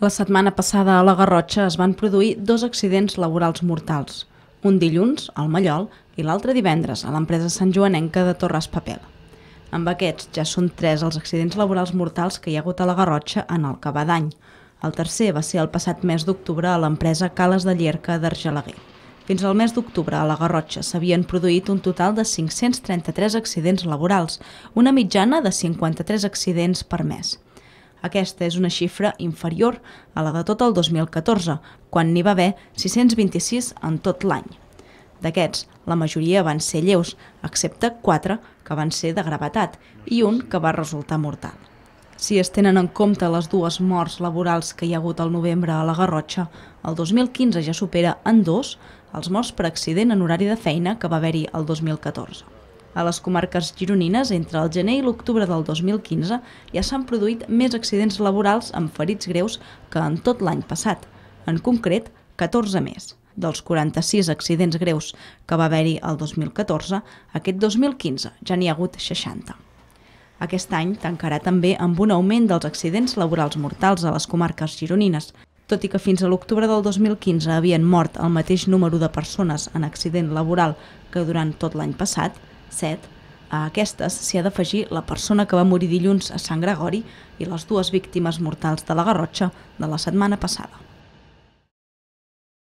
La setmana passada a la Garrotxa es van produir dos accidents laborals mortals, un dilluns al Mallol i l'altre divendres a l'empresa Sant Joanenca de Torres Papel. Amb aquests ja són tres els accidents laborals mortals que hi ha hagut a la Garrotxa en el que va d'any. El tercer va ser el passat mes d'octubre a l'empresa Cales de Llerca d'Argelaguer. Fins al mes d'octubre a la Garrotxa s'havien produït un total de 533 accidents laborals, una mitjana de 53 accidents per mes. Aquesta és una xifra inferior a la de tot el 2014, quan n'hi va haver 626 en tot l'any. D'aquests, la majoria van ser lleus, excepte 4 que van ser de gravetat i un que va resultar mortal. Si es tenen en compte les dues morts laborals que hi ha hagut al novembre a la Garrotxa, el 2015 ja supera en dos els morts per accident en horari de feina que va haver-hi el 2014. A les comarques gironines, entre el gener i l'octubre del 2015, ja s'han produït més accidents laborals amb ferits greus que en tot l'any passat, en concret 14 més. Dels 46 accidents greus que va haver-hi el 2014, aquest 2015 ja n'hi ha hagut 60. Aquest any tancarà també amb un augment dels accidents laborals mortals a les comarques gironines, tot i que fins a l'octubre del 2015 havien mort el mateix número de persones en accident laboral que durant tot l'any passat, 7, a aquestes s'hi ha d'afegir la persona que va morir dilluns a Sant Gregori i les dues víctimes mortals de la Garrotxa de la setmana passada.